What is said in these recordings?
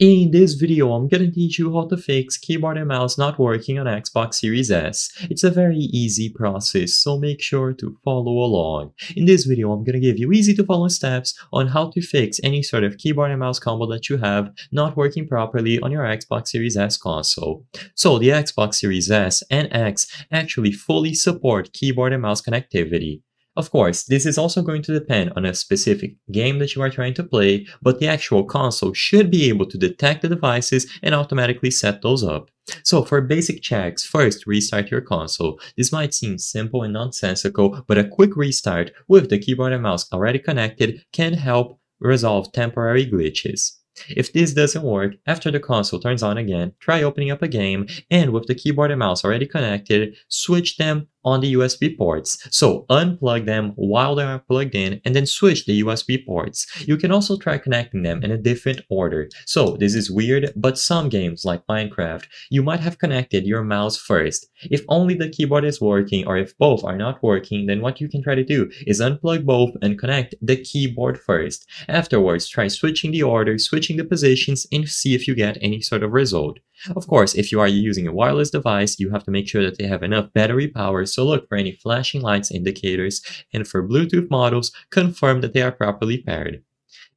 In this video, I'm gonna teach you how to fix keyboard and mouse not working on Xbox Series S. It's a very easy process, so make sure to follow along. In this video, I'm gonna give you easy to follow steps on how to fix any sort of keyboard and mouse combo that you have not working properly on your Xbox Series S console. So the Xbox Series S and X actually fully support keyboard and mouse connectivity. Of course, this is also going to depend on a specific game that you are trying to play, but the actual console should be able to detect the devices and automatically set those up. So for basic checks, first restart your console. This might seem simple and nonsensical, but a quick restart with the keyboard and mouse already connected can help resolve temporary glitches. If this doesn't work, after the console turns on again, try opening up a game, and with the keyboard and mouse already connected, switch them on the USB ports. So unplug them while they are plugged in and then switch the USB ports. You can also try connecting them in a different order. So this is weird, but some games like Minecraft, you might have connected your mouse first. If only the keyboard is working or if both are not working, then what you can try to do is unplug both and connect the keyboard first. Afterwards, try switching the order, switching the positions and see if you get any sort of result. Of course, if you are using a wireless device, you have to make sure that they have enough battery power, so look for any flashing lights indicators, and for Bluetooth models, confirm that they are properly paired.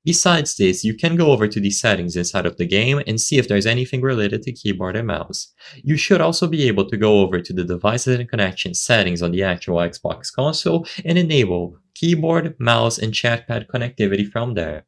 Besides this, you can go over to the settings inside of the game and see if there's anything related to keyboard and mouse. You should also be able to go over to the devices and connection settings on the actual Xbox console and enable keyboard, mouse, and chatpad connectivity from there.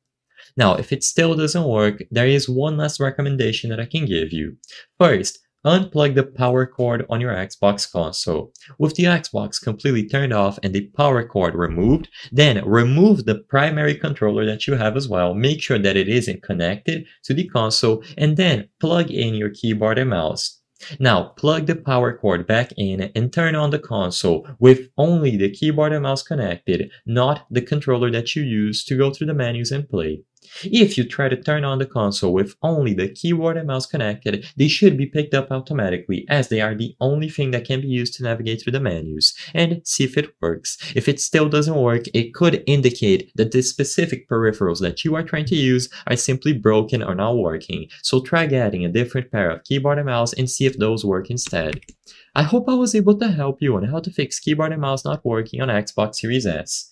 Now, if it still doesn't work, there is one last recommendation that I can give you. First, unplug the power cord on your Xbox console. With the Xbox completely turned off and the power cord removed, then remove the primary controller that you have as well. Make sure that it isn't connected to the console and then plug in your keyboard and mouse. Now plug the power cord back in and turn on the console with only the keyboard and mouse connected, not the controller that you use to go through the menus and play. If you try to turn on the console with only the keyboard and mouse connected, they should be picked up automatically as they are the only thing that can be used to navigate through the menus, and see if it works. If it still doesn't work, it could indicate that the specific peripherals that you are trying to use are simply broken or not working, so try getting a different pair of keyboard and mouse and see if those work instead. I hope I was able to help you on how to fix keyboard and mouse not working on Xbox Series S.